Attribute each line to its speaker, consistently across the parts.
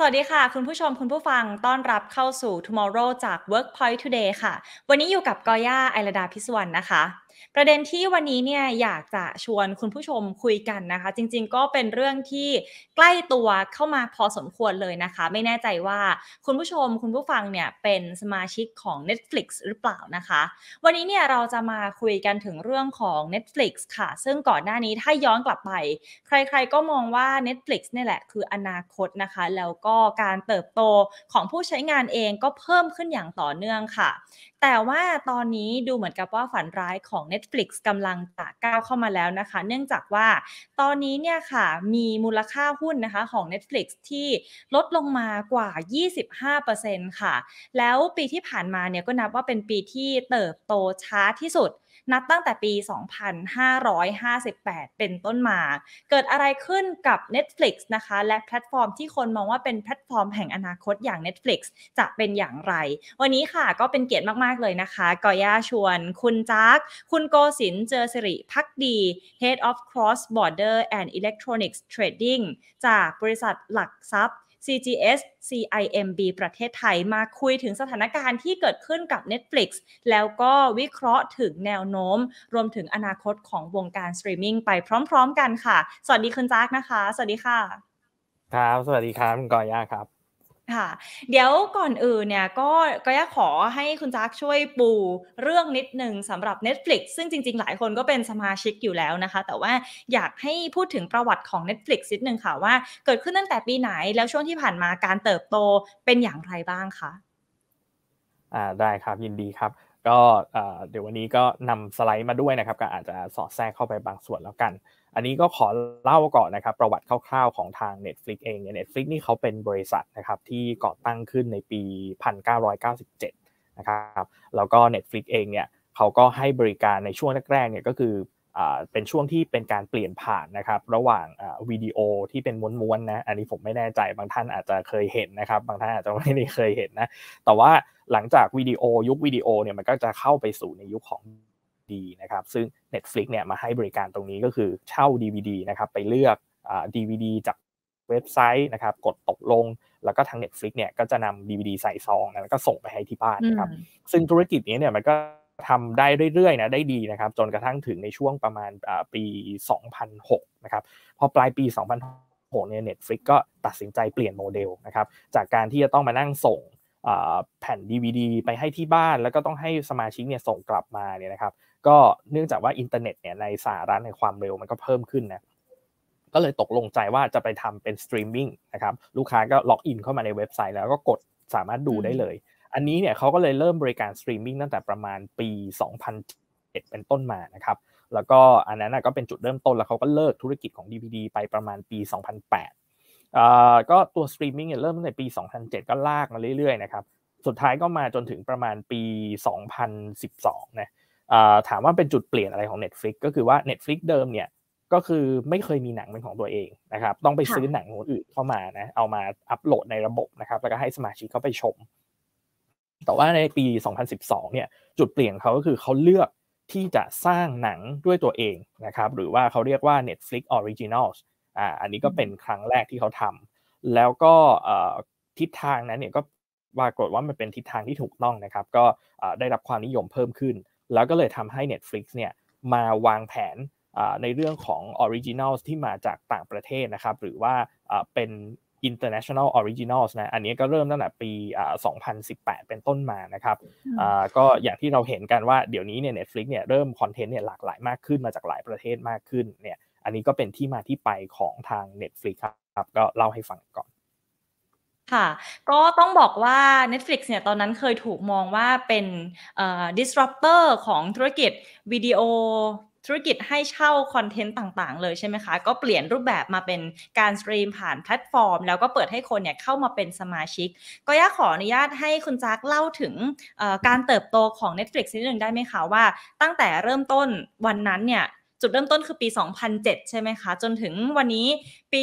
Speaker 1: สวัสดีค่ะ คุณผู้ชมคุณผู้ฟัง ต้อนรับเข้าสู่ Tomorrow จาก Workpoint Today ค่ะ วันนี้อยู่กับกอย่าไอรดาพิสวรรณนะคะประเด็นที่วันนี้เนี่ยอยากจะชวนคุณผู้ชมคุยกันนะคะ จริง ๆ ก็เป็นเรื่องที่ใกล้ตัวเข้ามาพอสมควรเลยนะคะ ไม่แน่ใจว่าคุณผู้ชมคุณผู้ฟังเนี่ยเป็นสมาชิกของ Netflix หรือเปล่านะคะ วันนี้เนี่ยเราจะมาคุยกันถึงเรื่องของ Netflix ค่ะ ซึ่งก่อนหน้านี้ถ้าย้อนกลับไป ใครๆ ก็มองว่า Netflix เนี่ยแหละคืออนาคตนะคะ แล้วก็การเติบโตของผู้ใช้งานเองก็เพิ่มขึ้นอย่างต่อเนื่องค่ะแต่ว่าตอนนี้ดูเหมือนกับว่าฝันร้ายของ Netflix กำลังจะก้าวเข้ามาแล้วนะคะ เนื่องจากว่าตอนนี้เนี่ยค่ะมีมูลค่าหุ้นนะคะของ Netflix ที่ลดลงมากว่า 25%ค่ะ แล้วปีที่ผ่านมาเนี่ยก็นับว่าเป็นปีที่เติบโตช้าที่สุดนับตั้งแต่ปี 2558 เป็นต้นมา เกิดอะไรขึ้นกับ Netflix นะคะ และแพลตฟอร์มที่คนมองว่าเป็นแพลตฟอร์มแห่งอนาคตอย่าง Netflix จะเป็นอย่างไร วันนี้ค่ะก็เป็นเกียรติมาก ๆ เลยนะคะกอย่าชวนคุณจักคุณโกศินเจอสิริพักดี Head of Cross Border and Electronics Trading จากบริษัทหลักทรัพย์ CGS CIMB ประเทศไทยมาคุยถึงสถานการณ์ที่เกิดขึ้นกับ Netflix แล้วก็วิเคราะห์ถึงแนวโน้ม รวมถึงอนาคตของวงการสตรีมมิ่งไปพร้อมๆกันค่ะ สวัสดีคุณจักนะคะ สวัสดีค่ะ
Speaker 2: ครับ สวัสดีครับคุณกอย่าครับ
Speaker 1: ค่ะเดี๋ยวก่อนอื่นเนี่ยก็ก็อยากขอให้คุณจักช่วยปูเรื่องนิดหนึ่งสำหรับ Netflix ซึ่งจริงๆ หลายคนก็เป็นสมาชิกอยู่แล้วนะคะแต่ว่าอยากให้พูดถึงประวัติของ Netflix นิดหนึ่งค่ะว่าเกิดขึ้นตั้งแต่ปีไหนแล้วช่วงที่ผ่านมาการเติบโตเป็นอย่างไรบ้างคะ
Speaker 2: อ่าได้ครับยินดีครับ ก็เดี๋ยววันนี้ก็นำสไลด์มาด้วยนะครับก็อาจจะสอดแทรกเข้าไปบางส่วนแล้วกันอันนี้ก็ขอเล่าก่อนนะครับประวัติคร่าวๆของทาง Netflix เองเนี่ย Netflix นี่เขาเป็นบริษัทนะครับที่ก่อตั้งขึ้นในปี 1997นะครับแล้วก็ Netflix เองเนี่ยเขาก็ให้บริการในช่วงแรกๆเนี่ยก็คือเป็นช่วงที่เป็นการเปลี่ยนผ่านนะครับระหว่างวิดีโอที่เป็นม้วนๆนะอันนี้ผมไม่แน่ใจบางท่านอาจจะเคยเห็นนะครับ บางท่านอาจจะไม่ได้เคยเห็นนะแต่ว่าหลังจากวิดีโอยุควิดีโอเนี่ยมันก็จะเข้าไปสู่ในยุคของดีนะครับซึ่ง Netflix เนี่ยมาให้บริการตรงนี้ก็คือเช่า DVD นะครับไปเลือกอ่า DVD จากเว็บไซต์นะครับ กดตกลง แล้วก็ทาง Netflix เนี่ยก็จะนำ DVD ใส่ซองแล้วก็ส่งไปให้ที่บ้านนะครับ ซึ่งธุรกิจนี้เนี่ยมันก็ทำได้เรื่อยๆนะได้ดีนะครับ จนกระทั่งถึงในช่วงประมาณปี 2006นะครับพอปลายปี 2006เนี่ย Netflix ก็ตัดสินใจเปลี่ยนโมเดลนะครับจากการที่จะต้องมานั่งส่งแผ่น DVD ไปให้ที่บ้านแล้วก็ต้องให้สมาชิกเนี่ยส่งกลับมาเนี่ยนะครับก็เนื่องจากว่าอินเทอร์เน็ตเนี่ยในสหรัฐในความเร็วมันก็เพิ่มขึ้นนะก็เลยตกลงใจว่าจะไปทำเป็นสตรีมมิ่งนะครับ ลูกค้าก็ล็อกอินเข้ามาในเว็บไซต์ แล้วก็กดสามารถดูได้เลย อันนี้เนี่ยเขาก็เลยเริ่มบริการสตรีมมิ่งตั้งแต่ประมาณปี 2007เป็นต้นมานะครับ แล้วก็อันนั้นก็เป็นจุดเริ่มต้นแล้วเขาก็เลิกธุรกิจของ d v d ไปประมาณปี 2008ก็ตัวสตรีมมิ่งเริ่มตั้งแต่ปี 2007 ก็ลากมาเรื่อยๆนะครับสุดท้ายก็มาจนถึงประมาณปี 2012นะถามว่าเป็นจุดเปลี่ยนอะไรของ Netflix ก็คือว่า Netflix เดิมเนี่ยก็คือไม่เคยมีหนังเป็นของตัวเองนะครับต้องไปซื้อหนังคนอื่นเข้ามานะเอามาอัปโหลดในระบบนะครับแล้วก็ให้สมาชิกเข้าไปชม แต่ว่าในปี 2012เนี่ยจุดเปลี่ยนเขาก็คือเขาเลือกที่จะสร้างหนังด้วยตัวเองนะครับหรือว่าเขาเรียกว่า Netflix Originals อ่าอันนี้ก็เป็นครั้งแรกที่เขาทำแล้วก็ทิศทางนั้นเนี่ยก็ปรากฏว่ามันเป็นทิศทางที่ถูกต้องนะครับก็ได้รับความนิยมเพิ่มขึ้นแล้วก็เลยทำให้ Netflix เนี่ยมาวางแผนในเรื่องของ Original ที่มาจากต่างประเทศนะครับหรือว่าเป็น International Originals นะอันนี้ก็เริ่มตั้งแต่ปี2018 เป็นต้นมานะครับก็อย่างที่เราเห็นกันว่าเดี๋ยวนี้เนี่ย Netflix เนี่ยเริ่มคอนเทนต์เนี่ยหลากหลายมากขึ้นมาจากหลายประเทศมากขึ้นเนี่ยอันนี้ก็เป็นที่มาที่ไปของทาง Netflix ครับก็เล่าให้ฟังก่อน
Speaker 1: ค่ะ ก็ต้องบอกว่า Netflix เนี่ยตอนนั้นเคยถูกมองว่าเป็น disruptor ของธุรกิจ วิดีโอ ธุรกิจให้เช่าคอนเทนต์ต่าง ๆ เลยใช่ไหมคะ ก็เปลี่ยนรูปแบบมาเป็นการสตรีมผ่านแพลตฟอร์มแล้วก็เปิดให้คนเนี่ยเข้ามาเป็นสมาชิก ก็อยากขออนุญาตให้คุณจักเล่าถึงการเติบโตของ Netflix นิดหนึ่งได้ไหมคะว่าตั้งแต่เริ่มต้นวันนั้นเนี่ย จุดเริ่มต้นคือปี 2007ใช่ไหมคะจนถึงวันนี้ปี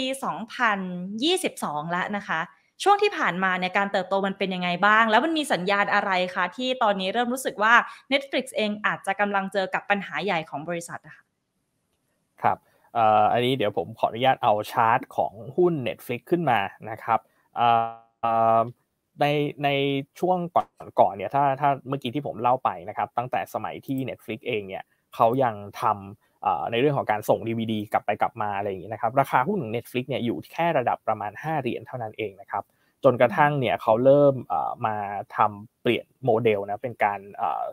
Speaker 1: 2022แล้วนะคะช่วงที่ผ่านมาเนี่ยการเติบโตมันเป็นยังไงบ้าง แล้วมันมีสัญญาณอะไรคะที่ตอนนี้เริ่มรู้สึกว่า Netflix เองอาจจะกำลังเจอกับปัญหาใหญ่ของบริษัทนะคะ
Speaker 2: ครับอันนี้เดี๋ยวผมขออนุญาตเอาชาร์ตของหุ้น Netflix ขึ้นมานะครับในในช่วงก่อนก่อนเนี่ยถ้าถ้าเมื่อกี้ที่ผมเล่าไปนะครับตั้งแต่สมัยที่ Netflix เองเนี่ยเขายังทำในเรื่องของการส่ง DVD กลับไปกลับมาอะไรอย่างนี้นะครับราคาหุ้นของ Netflix เนี่ยอยู่แค่ระดับประมาณ 5เหรียญเท่านั้นเองนะครับจนกระทั่งเนี่ยเขาเริ่มมาทำเปลี่ยนโมเดลนะเป็นการ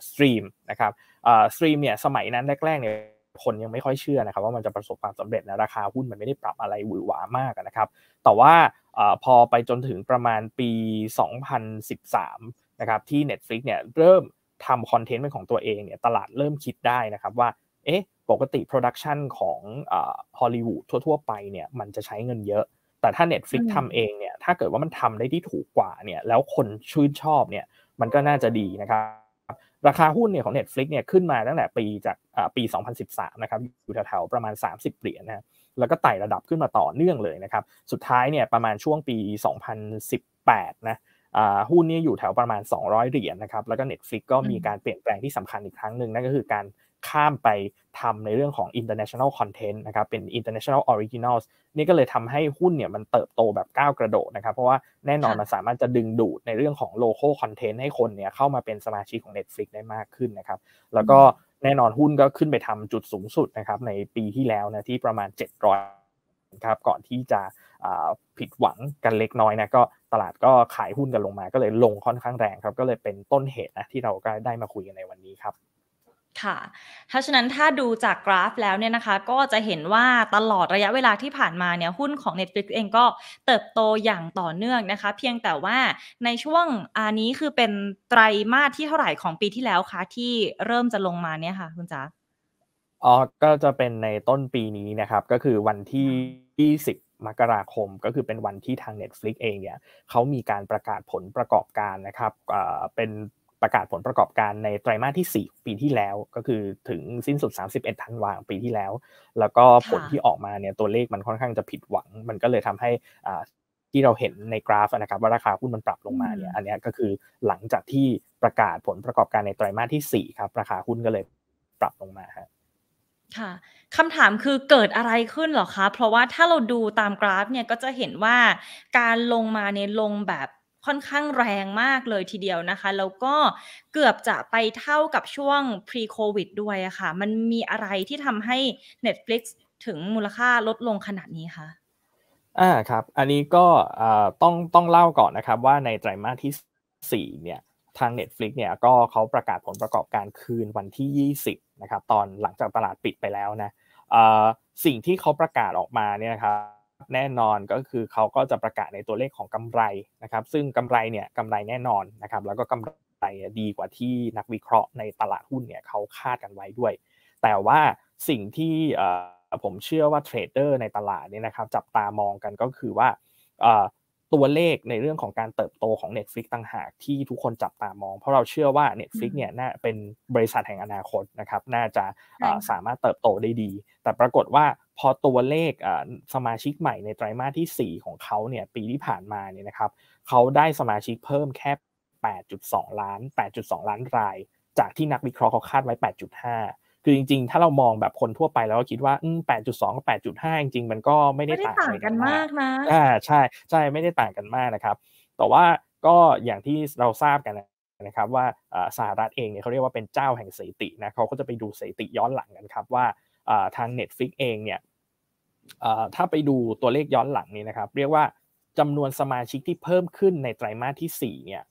Speaker 2: สตรีมนะครับสตรีมเนี่ยสมัยนั้นแรกๆเนี่ยคนยังไม่ค่อยเชื่อนะครับว่ามันจะประสบความสำเร็จนะราคาหุ้นมันไม่ได้ปรับอะไรหวือหวามากนะครับแต่ว่าพอไปจนถึงประมาณปี 2013นะครับที่ Netflix เนี่ยเริ่มทำคอนเทนต์เป็นของตัวเองเนี่ยตลาดเริ่มคิดได้นะครับว่าเอ๊ะปกติโปรดักชันของฮอลลีวูดทั่วๆ ไปเนี่ยมันจะใช้เงินเยอะ แต่ถ้า Netflix ทำเองเนี่ย ถ้าเกิดว่ามันทำได้ที่ถูกกว่าเนี่ยแล้วคนชื่นชอบเนี่ยมันก็น่าจะดีนะครับ ราคาหุ้นเนี่ยของ Netflix เนี่ยขึ้นมาตั้งแต่ปีจากปี 2013นะครับอยู่แถวๆประมาณ 30เหรียญนะ แล้วก็ไต่ระดับขึ้นมาต่อเนื่องเลยนะครับ สุดท้ายเนี่ยประมาณช่วงปี 2018นะหุ้นนี้อยู่แถวประมาณ 200เหรียญนะครับ แล้วก็ Netflix ก็มีการเปลี่ยนแปลงที่สำคัญอีกครั้งหนึ่งนั่นก็คือการข้ามไปทำในเรื่องของ international content นะครับ เป็น international originals นี่ก็เลยทำให้หุ้นเนี่ยมันเติบโตแบบก้าวกระโดดนะครับ เพราะว่าแน่นอนมันสามารถจะดึงดูดในเรื่องของ local content ให้คนเนี่ยเข้ามาเป็นสมาชิกของ Netflix ได้มากขึ้นนะครับ แล้วก็แน่นอนหุ้นก็ขึ้นไปทำจุดสูงสุดนะครับ ในปีที่แล้วนะที่ประมาณ 700 ครับ ก่อนที่จะผิดหวังกันเล็กน้อยนะก็ตลาดก็ขายหุ้นกันลงมาก็เลยลงค่อนข้างแรงครับ ก็เลยเป็นต้นเหตุนะที่เราก็ได้มาคุยกันในวันนี้ครับ
Speaker 1: ค่ะถ้าฉะนั้นถ้าดูจากกราฟแล้วเนี่ยนะคะ ก็จะเห็นว่าตลอดระยะเวลาที่ผ่านมาเนี่ยหุ้นของ Netflix เองก็เติบโตอย่างต่อเนื่องนะคะ เพียงแต่ว่าในช่วงอันนี้คือเป็นไตรมาสที่เท่าไหร่ของปีที่แล้วคะที่เริ่มจะลงมาเนี่ยค่ะ คุณจ๋า
Speaker 2: อ๋อก็จะเป็นในต้นปีนี้นะครับ ก็คือวันที่ 20มกราคม ก็คือเป็นวันที่ทาง Netflix เองเนี่ยเขามีการประกาศผลประกอบการนะครับเป็นประกาศผลประกอบการในไตรมาสที่ 4 ปีที่แล้ว ก็คือถึงสิ้นสุด31ธันวาคมปีที่แล้ว แล้วก็ผลที่ออกมาเนี่ยตัวเลขมันค่อนข้างจะผิดหวัง มันก็เลยทำให้อ่าที่เราเห็นในกราฟนะครับว่าราคาหุ้นมันปรับลงมาเนี่ยอันนี้ก็คือหลังจากที่ประกาศผลประกอบการในไตรมาสที่4ครับราคาหุ้นก็เลยปรับลงมาครับ
Speaker 1: ค่ะคำถามคือเกิดอะไรขึ้นหรอคะ เพราะว่าถ้าเราดูตามกราฟเนี่ยก็จะเห็นว่าการลงมาเนี่ยลงแบบค่อนข้างแรงมากเลยทีเดียวนะคะแล้วก็เกือบจะไปเท่ากับช่วง pre covid ด้วยอะค่ะ มันมีอะไรที่ทำให้ Netflix ถึงมูลค่าลดลงขนาดนี้คะ
Speaker 2: อ่าครับ อันนี้ก็ต้องต้องเล่าก่อนนะครับว่าในไตรมาสที่4เนี่ยทาง Netflix เนี่ยก็เขาประกาศผลประกอบการคืนวันที่ 20นะครับตอนหลังจากตลาดปิดไปแล้วนะสิ่งที่เขาประกาศออกมาเนี่ยนะครับแน่นอนก็คือเขาก็จะประกาศในตัวเลขของกำไรนะครับซึ่งกำไรเนี่ยกำไรแน่นอนนะครับแล้วก็กำไรดีกว่าที่นักวิเคราะห์ในตลาดหุ้นเนี่ยเขาคาดกันไว้ด้วย แต่ว่าสิ่งที่ผมเชื่อว่าเทรดเดอร์ในตลาดเนี่ยนะครับจับตามองกันก็คือว่าตัวเลขในเรื่องของการเติบโตของ Netflix ต่างหากที่ทุกคนจับตามองเพราะเราเชื่อว่า Netflix เนี่ยน่าเป็นบริษัทแห่งอนาคตนะครับน่าจะสามารถเติบโตได้ดี แต่ปรากฏว่าพอตัวเลขสมาชิกใหม่ในไตรมาสที่4ของเขาเนี่ย ปีที่ผ่านมาเนี่ยนะครับเขาได้สมาชิกเพิ่มแค่ 8.2 ล้าน 8.2 ล้านราย จากที่นักวิเคราะห์เขาคาดไว้ 8.5 คือจริง ๆ ถ้าเรามองแบบคนทั่วไปแล้วก็คิดว่า8.2 กับ 8.5 จริงๆ มันก็ไม่ได้ต่าง
Speaker 1: กันมากนะอ่า
Speaker 2: ใช่ใช่ไม่ได้ต่างกันมากนะครับ แต่ว่าก็อย่างที่เราทราบกันนะครับว่าสหรัฐเองเนี่ยเขาเรียกว่าเป็นเจ้าแห่งสถิตินะเขาก็จะไปดูสถิติย้อนหลังกันครับว่าทาง Netflix เองเนี่ยถ้าไปดูตัวเลขย้อนหลังนี่นะครับ เรียกว่าจำนวนสมาชิกที่เพิ่มขึ้นในไตรมาสที่4เนี่ย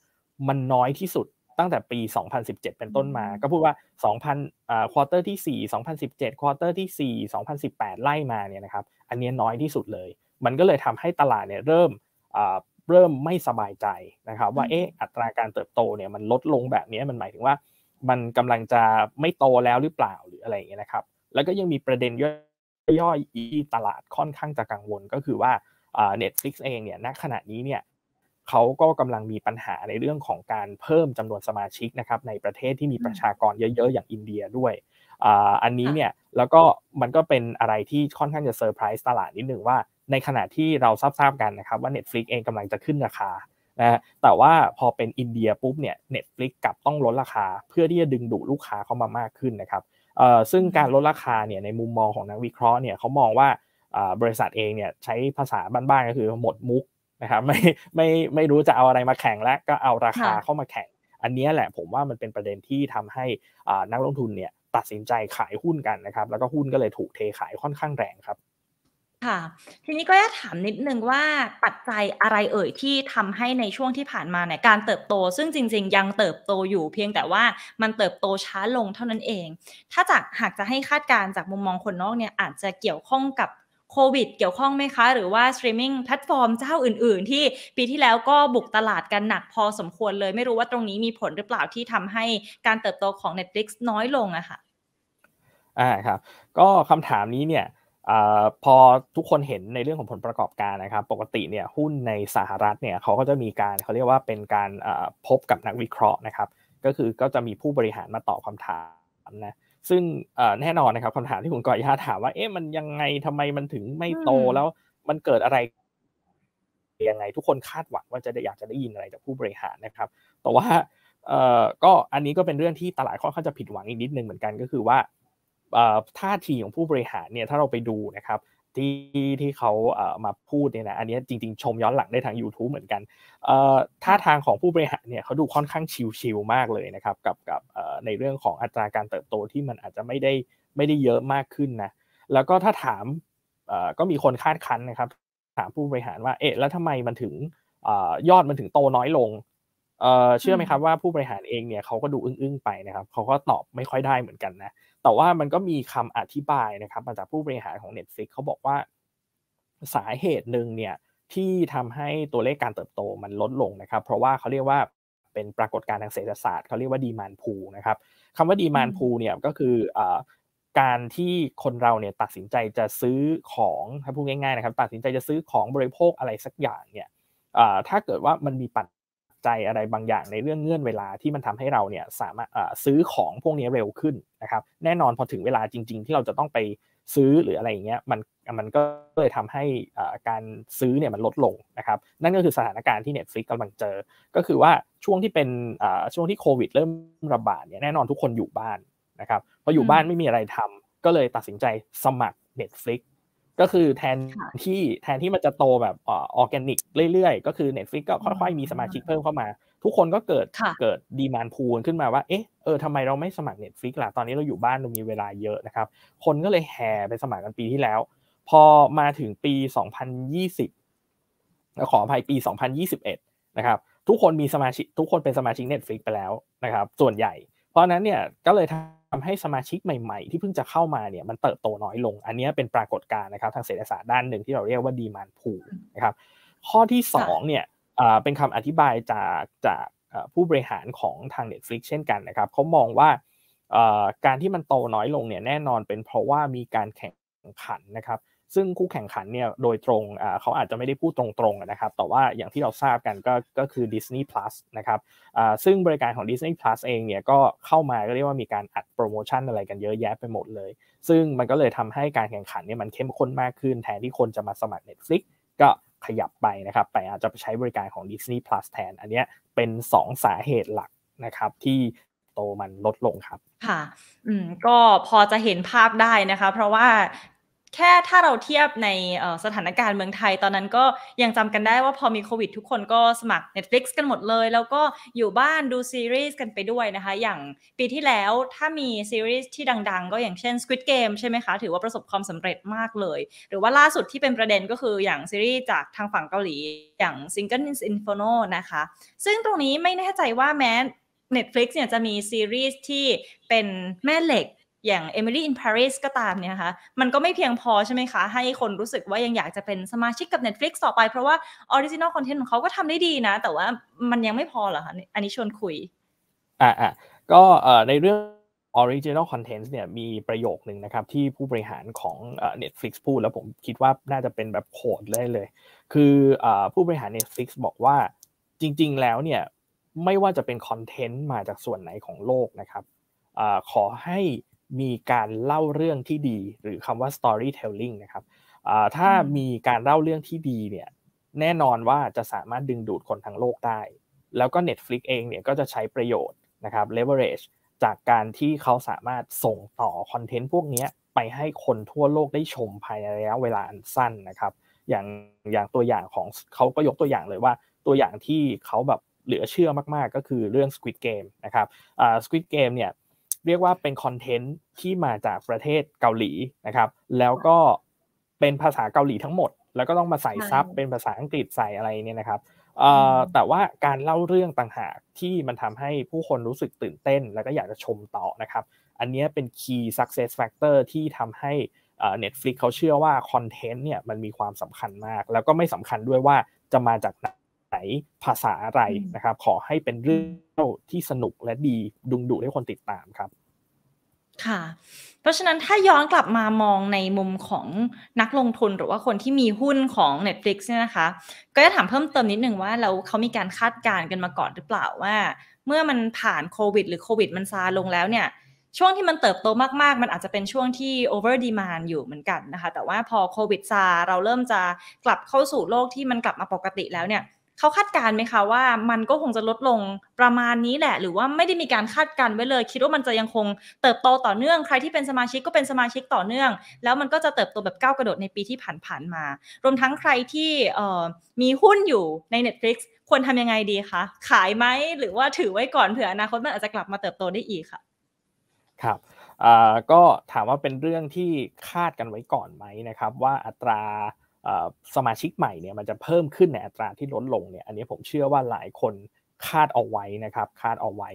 Speaker 2: มันน้อยที่สุดตั้งแต่ปี 2017 เป็นต้นมาก็พูดว่า2,000อ่าควอเตอร์ที่ 4 2017 ควอเตอร์ที่ 4 2018 ไล่มาเนี่ยนะครับอันนี้น้อยที่สุดเลย มันก็เลยทำให้ตลาดเนี่ยเริ่มอ่าเริ่มไม่สบายใจนะครับ ว่าเอ๊ะอัตราการเติบโตเนี่ยมันลดลงแบบนี้มันหมายถึงว่ามันกำลังจะไม่โตแล้วหรือเปล่าหรืออะไรอย่างเงี้ยนะครับแล้วก็ยังมีประเด็นย่อยๆอีตลาดค่อนข้างจะกังวลก็คือว่าเน็ตฟลิกเองเนี่ยณขณะนี้เนี่ยเขาก็กำลังมีปัญหาในเรื่องของการเพิ่มจำนวนสมาชิกนะครับในประเทศที่มีประชากรเยอะๆ อย่างอินเดียด้วยอันนี้เนี่ยแล้วก็มันก็เป็นอะไรที่ค่อนข้างจะเซอร์ไพรส์ตลาดนิดหนึ่งว่า ในขณะที่เราทราบๆกันนะครับว่า Netflix เองกำลังจะขึ้นราคานะแต่ว่าพอเป็นอินเดียปุ๊บเนี่ยน็ตฟลิกกลับต้องลดราคา เพื่อที่จะดึงดูดลูกค้าเข้ามามากขึ้นนะครับซึ่งการลดราคาเนี่ยในมุมมองของนักวิเคราะห์เนี่ยเขามองว่าบริษัทเองเนี่ยใช้ภาษาบ้านๆก็คือหมดมุกนะครับไม่ไม่ไม่รู้จะเอาอะไรมาแข่งแล้วก็เอาราคาเข้ามาแข่ง อันนี้แหละผมว่ามันเป็นประเด็นที่ทำให้นักลงทุนเนี่ยตัดสินใจขายหุ้นกันนะครับแล้วก็หุ้นก็เลยถูกเทขายค่อนข้างแรงครับ
Speaker 1: ค่ะ ทีนี้ก็อยากถามนิดนึงว่าปัจจัยอะไรเอ่ยที่ทำให้ในช่วงที่ผ่านมาเนี่ยการเติบโต ซึ่งจริง ๆ ยังเติบโตอยู่เพียงแต่ว่ามันเติบโตช้าลงเท่านั้นเอง ถ้าจากหากจะให้คาดการณ์จากมุมมองคนนอกเนี่ย อาจจะเกี่ยวข้องกับโควิดเกี่ยวข้องไหมคะ หรือว่าสตรีมมิ่งแพลตฟอร์มเจ้าอื่นๆ ที่ปีที่แล้วก็บุกตลาดกันหนักพอสมควรเลย ไม่รู้ว่าตรงนี้มีผลหรือเปล่าที่ทำให้การเติบโตของ Netflix น้อยลงอะคะ่ะ
Speaker 2: อ่าครับ ก็คำถามนี้เนี่ยอพอทุกคนเห็นในเรื่องของผลประกอบการนะครับ ปกติเนี่ยหุ้นในสหรัฐเนี่ยเขาก็จะมีการเขาเรียกว่าเป็นการพบกับนักวิเคราะห์นะครับก็คือก็จะมีผู้บริหารมาตอบคาถามนะซึ่งแน่นอนนะครับคำถามที่คุณก่อยาถามว่าเอ๊ะมันยังไงทำไมมันถึงไม่โตแล้วมันเกิดอะไรยังไงทุกคนคาดหวังว่าจะได้อยากจะได้ยินอะไรจากผู้บริหารนะครับ แต่ว่าก็อันนี้ก็เป็นเรื่องที่ตลาดค่อนข้างจะผิดหวังอีกนิดนึงเหมือนกันก็คือว่าท่าทีของผู้บริหารเนี่ยถ้าเราไปดูนะครับที่ที่เขามาพูดเนี่ยนะอันนี้จริงๆ ชมย้อนหลังได้ทาง YouTube เหมือนกันท่าทางของผู้บริหารเนี่ยเขาดูค่อนข้างชิลๆมากเลยนะครับกับกับในเรื่องของอัตราการเติบโตที่มันอาจจะไม่ได้ไม่ได้เยอะมากขึ้นนะแล้วก็ถ้าถามก็มีคนคาดคั้นนะครับถามผู้บริหารว่าเอ๊ะแล้วทำไมมันถึงยอดมันถึงโตน้อยลงเชื่อไหมครับว่าผู้บริหารเองเนี่ยเขาก็ดูอึ้งๆไปนะครับเขาก็ตอบไม่ค่อยได้เหมือนกันนะแต่ว่ามันก็มีคำอธิบายนะครับมาจากผู้บริหารของ Netflix เขาบอกว่าสาเหตุหนึ่งเนี่ยที่ทำให้ตัวเลขการเติบโตมันลดลงนะครับ เพราะว่าเขาเรียกว่าเป็นปรากฏการณ์ทางเศรษฐศาสตร์ เขาเรียกว่าดีมานพูนะครับคำว่าดีมานพูเนี่ยก็คือการที่คนเราเนี่ยตัดสินใจจะซื้อของถ้าพูดง่ายๆนะครับตัดสินใจจะซื้อของบริโภคอะไรสักอย่างเนี่ยถ้าเกิดว่ามันมีปัจจัยอะไรบางอย่างในเรื่องเงื่อนเวลาที่มันทำให้เราเนี่ยสามารถซื้อของพวกนี้เร็วขึ้นนะครับแน่นอนพอถึงเวลาจริง ๆ ที่เราจะต้องไปซื้อหรืออะไรอย่างเงี้ยมันมันก็เลยทำให้การซื้อเนี่ยมันลดลงนะครับนั่นก็คือสถานการณ์ที่ Netflix กำลังเจอก็คือว่าช่วงที่เป็นช่วงที่โควิดเริ่มระบาดเนี่ยแน่นอนทุกคนอยู่บ้านนะครับพออยู่บ้านไม่มีอะไรทำ ก็เลยตัดสินใจสมัคร Netflix ก็คือแทนที่แทนที่มันจะโตแบบออร์แกนิกเรื่อยๆ ก็คือ Netflix ก็ค่อยๆ มีสมาชิกเพิ่มเข้ามา ทุกคนก็เกิดเกิดดีมานพูนขึ้นมาว่า เอ๊ะเออทำไมเราไม่สมัคร Netflix ล่ะ ตอนนี้เราอยู่บ้าน เรามีเวลาเยอะนะครับ คนก็เลยแห่ไปสมัครกันปีที่แล้ว พอมาถึงปี 2020 ขออภัยปี 2021 นะครับ ทุกคนมีสมาชิก ทุกคนเป็นสมาชิก Netflix ไปแล้วนะครับ ส่วนใหญ่ เพราะนั้นเนี่ยก็เลยทาทำให้สมาชิกใหม่ๆที่เพิ่งจะเข้ามาเนี่ยมันเติบโตน้อยลง อันนี้เป็นปรากฏการณ์นะครับทางเศรษฐศาสตร์ด้านหนึ่งที่เราเรียกว่าดีมานพูนะครับข้อที่2เนี่ยเป็นคำอธิบายจากจากผู้บริหารของทาง Netflix เช่นกันนะครับเขามองว่าการที่มันโตน้อยลงเนี่ยแน่นอนเป็นเพราะว่ามีการแข่งขันนะครับซึ่งคู่แข่งขันเนี่ยโดยตรงเขาอาจจะไม่ได้พูดตรงๆนะครับแต่ว่าอย่างที่เราทราบกันก็ก็คือ Disney Plus นะครับซึ่งบริการของ Disney Plus เองเนี่ยก็เข้ามาก็เรียกว่ามีการอัดโปรโมชั่นอะไรกันเยอะแยะไปหมดเลย ซึ่งมันก็เลยทำให้การแข่งขันเนี่ยมันเข้มข้นมากขึ้น แทนที่คนจะมาสมัคร Netflix ก็ขยับไปนะครับไปอาจจะไปใช้บริการของ Disney Plus แทน อันเนี้ยเป็น 2 สาเหตุหลักนะครับที่โตมันลดลงครับ
Speaker 1: ค่ะอืมก็พอจะเห็นภาพได้นะคะเพราะว่าแค่ถ้าเราเทียบในสถานการณ์เมืองไทยตอนนั้นก็ยังจำกันได้ว่าพอมีโควิด ทุกคนก็สมัคร Netflix กันหมดเลย แล้วก็อยู่บ้านดูซีรีส์กันไปด้วยนะคะ อย่างปีที่แล้วถ้ามีซีรีส์ที่ดังๆ ก็อย่างเช่น Squid Game ใช่ไหมคะ ถือว่าประสบความสำเร็จมากเลย หรือว่าล่าสุดที่เป็นประเด็นก็คืออย่างซีรีส์จากทางฝั่งเกาหลีอย่าง Single Inferno นะคะซึ่งตรงนี้ไม่แน่ใจว่าแม้ Netflix เนี่ยจะมีซีรีส์ที่เป็นแม่เหล็กอย่าง Emily in Paris ก็ตามเนี่ยคะมันก็ไม่เพียงพอใช่ไหมคะ ให้คนรู้สึกว่ายังอยากจะเป็นสมาชิกกับ Netflix ต่อไป เพราะว่า Original Content ของเขาก็ทำได้ดีนะ แต่ว่ามันยังไม่พอเหรอคะ อันนี้ชวนคุย
Speaker 2: อ่าอก็ในเรื่อง Original Content เนี่ยมีประโยคหนึ่งนะครับ ที่ผู้บริหารของ Netflix พูดแล้วผม คิดว่าน่าจะเป็นแบบโคดเลยเลย คือผู้บริหาร Netflix บอกว่าจริงๆแล้วเนี่ยไม่ว่าจะเป็นคอนเทนต์มาจากส่วนไหนของโลกนะครับอขอให้มีการเล่าเรื่องที่ดีหรือคำว่า storytelling นะครับ ถ้ามีการเล่าเรื่องที่ดีเนี่ยแน่นอนว่าจะสามารถดึงดูดคนทั้งโลกได้ แล้วก็ Netflix เองเนี่ยก็จะใช้ประโยชน์นะครับ leverage จากการที่เขาสามารถส่งต่อคอนเทนต์พวกนี้ไปให้คนทั่วโลกได้ชมภายในระยะเวลาอันสั้นนะครับ อย่างอย่างตัวอย่างของเขาก็ยกตัวอย่างเลยว่า ตัวอย่างที่เขาแบบเหลือเชื่อมากๆก็คือเรื่อง Squid Game นะครับ Squid Game เนี่ยเรียกว่าเป็นคอนเทนต์ที่มาจากประเทศเกาหลีนะครับ แล้วก็เป็นภาษาเกาหลีทั้งหมด แล้วก็ต้องมาใส่ซับเป็นภาษาอังกฤษใส่อะไรเนี่ยนะครับ แต่ว่าการเล่าเรื่องต่างหากที่มันทำให้ผู้คนรู้สึกตื่นเต้น แล้วก็อยากจะชมต่อนะครับ อันนี้เป็น key success factor ที่ทำให้เน็ตฟลิกเขาเชื่อว่าคอนเทนต์เนี่ยมันมีความสำคัญมาก แล้วก็ไม่สำคัญด้วยว่าจะมาจากไหนภาษาอะไรนะครับขอให้เป็นเรื่องที่สนุกและดีดึงดูดให้คนติดตามครับ
Speaker 1: ค่ะเพราะฉะนั้นถ้าย้อนกลับมามองในมุมของนักลงทุนหรือว่าคนที่มีหุ้นของ Netflix เนี่ยนะคะก็จะถามเพิ่มเติมนิดนึงว่าเราเขามีการคาดการณ์กันมาก่อนหรือเปล่าว่าเมื่อมันผ่านโควิดหรือโควิดมันซาลงแล้วเนี่ยช่วงที่มันเติบโตมาก ๆ มันอาจจะเป็นช่วงที่ over demand อยู่เหมือนกันนะคะแต่ว่าพอโควิดซาเราเริ่มจะกลับเข้าสู่โลกที่มันกลับมาปกติแล้วเนี่ยเขาคาดการไหมคะว่ามันก็คงจะลดลงประมาณนี้แหละ หรือว่าไม่ได้มีการคาดการไว้เลยคิดว่ามันจะยังคง เติบโตต่อเนื่องใครที่เป็นสมาชิกก็เป็นสมาชิกต่อเนื่อง แล้วมันก็จะเติบโตแบบก้าวกระโดด ในปีที่ผ่านๆ มา รวมทั้งใครที่มีหุ้นอยู่ใน Netflix ควรทำยังไงดีคะ ขายไหมหรือว่าถือไว้ก่อนเผื่ออนาคตมันอาจจะกลับมาเติบโตได้อีกค่ะ
Speaker 2: ครับก็ถามว่าเป็นเรื่องที่คาดกันไว้ก่อนไหมนะครับ ว่าอัตราสมาชิกใหม่เนี่ยมันจะเพิ่มขึ้นในอัตราที่ลดลงเนี่ยอันนี้ผมเชื่อว่าหลายคนคาดเอาไว้นะครับ คาดเอาไว้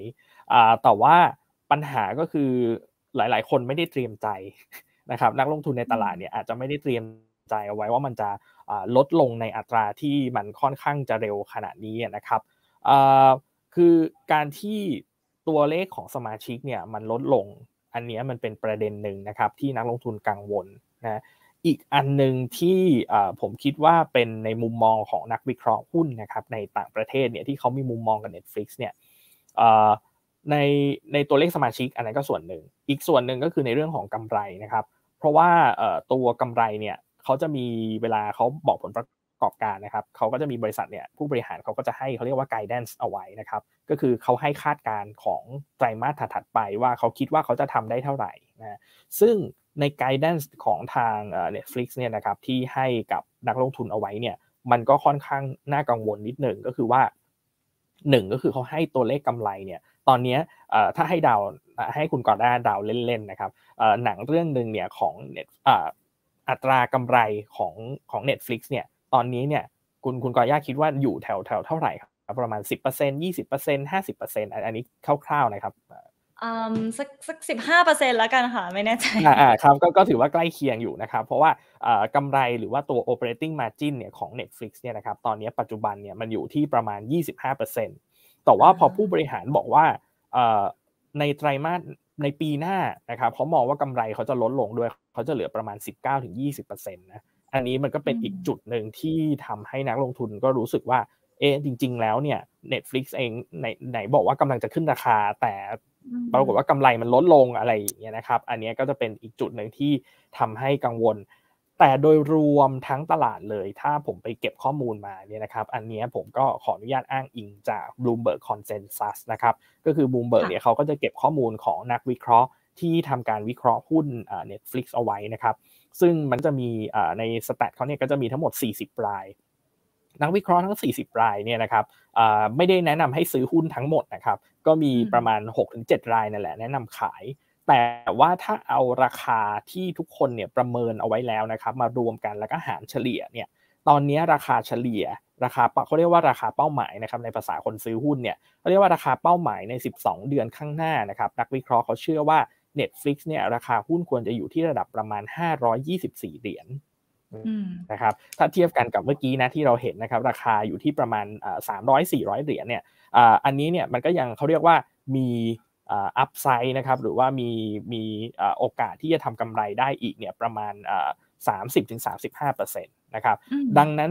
Speaker 2: แต่ว่าปัญหาก็คือหลายๆ คนไม่ได้เตรียมใจนะครับ นักลงทุนในตลาดเนี่ยอาจจะไม่ได้เตรียมใจเอาไว้ว่ามันจะลดลงในอัตราที่มันค่อนข้างจะเร็วขนาดนี้นะครับคือการที่ตัวเลขของสมาชิกเนี่ยมันลดลง อันนี้มันเป็นประเด็นหนึ่งนะครับ ที่นักลงทุนกังวลนะอีกอันหนึ่งที่ผมคิดว่าเป็นในมุมมองของนักวิเคราะห์หุ้นนะครับในต่างประเทศเนี่ยที่เขามีมุมมองกับ Netflix เนี่ยในในตัวเลขสมาชิกอันนั้นก็ส่วนหนึ่งอีกส่วนหนึ่งก็คือในเรื่องของกำไรนะครับเพราะว่าตัวกำไรเนี่ยเขาจะมีเวลาเขาบอกผลประกอบการนะครับเขาก็จะมีบริษัทเนี่ยผู้บริหารเขาก็จะให้เขาเรียกว่าไกด์แดนซ์เอาไว้นะครับก็คือเขาให้คาดการณ์ของไตรมาสถัดไปว่าเขาคิดว่าเขาจะทำได้เท่าไหร่นะซึ่งในไกด์แดนซ์ของทาง Netflix เนี่ยนะครับที่ให้กับนักลงทุนเอาไว้เนี่ย มันก็ค่อนข้างน่ากังวลนิดหนึ่งก็คือว่าหนึ่งก็คือเขาให้ตัวเลขกำไรเนี่ย ตอนนี้ถ้าให้ดาวให้คุณกอด้าดาวเล่นๆนะครับหนังเรื่องหนึ่งเนี่ยของเน็ตอัตรากำไรของของต e t f l i x เนี่ยตอนนี้เนี่ยคุณคุณกอย่าคิดว่าอยู่แถวแถวเท่าไหร่ครับ ประมาณ10% 20% 50%อันนี้คร่าว ๆ นะครับ
Speaker 1: สักสักสิบห้าเปอร์เซ็นต์แล้วกันค่ะ ไม่แน่ใจอ่าคร
Speaker 2: ับก็ก็ถือว่าใกล้เคียงอยู่นะครับ เพราะว่ากำไรหรือว่าตัว operating margin เนี่ยของ Netflix เนี่ยนะครับตอนนี้ปัจจุบันเนี่ยมันอยู่ที่ประมาณ 25%แต่ว่าพอผู้บริหารบอกว่าในไตรมาสในปีหน้านะครับเขามองว่ากำไรเขาจะลดลงด้วย เขาจะเหลือประมาณ 19-20%นะอันนี้มันก็เป็นอีกจุดหนึ่งที่ทำให้นักลงทุนก็รู้สึกว่าเอ๊ะจริงๆแล้วเนี่ย Netflix เองไหนไหนบอกว่ากำลังจะขึ้นราคา แต่ปรากฏว่ากำไรมันลดลงอะไรอย่างเงี้ยนะครับ อันนี้ก็จะเป็นอีกจุดหนึ่งที่ทำให้กังวล แต่โดยรวมทั้งตลาดเลย ถ้าผมไปเก็บข้อมูลมาเนี่ยนะครับ อันนี้ผมก็ขออนุญาตอ้างอิงจาก Bloomberg Consensus นะครับ ก็คือ Bloomberg เนี่ยเขาก็จะเก็บข้อมูลของนักวิเคราะห์ที่ทำการวิเคราะห์หุ้น Netflix เอาไว้นะครับ ซึ่งมันจะมีในสแตทเขาเนี่ยก็จะมีทั้งหมด 40 รายนักวิเคราะห์ทั้ง 40 รายเนี่ยนะครับไม่ได้แนะนำให้ซื้อหุ้นทั้งหมดนะครับก็มีประมาณ 6-7รายนั่นแหละแนะนำขาย แต่ว่าถ้าเอาราคาที่ทุกคนเนี่ยประเมินเอาไว้แล้วนะครับมารวมกันแล้วก็หารเฉลี่ยเนี่ย ตอนนี้ราคาเฉลี่ยราคาเขาเรียกว่าราคาเป้าหมายนะครับในภาษาคนซื้อหุ้นเนี่ยเขาเรียกว่าราคาเป้าหมายใน 12 เดือนข้างหน้านะครับนักวิเคราะห์เขาเชื่อว่า Netflix เนี่ยราคาหุ้นควรจะอยู่ที่ระดับประมาณ 524 เหรียญนะครับ ถ้าเทียบกันกับเมื่อกี้นะที่เราเห็นนะครับ ราคาอยู่ที่ประมาณสามร้อยสี่ร้อยเหรียญเนี่ย อันนี้เนี่ยมันก็ยังเขาเรียกว่ามีอัพไซด์นะครับ หรือว่ามีมีโอกาสที่จะทำกำไรได้อีกเนี่ยประมาณ 30-35%นะครับ ดังนั้น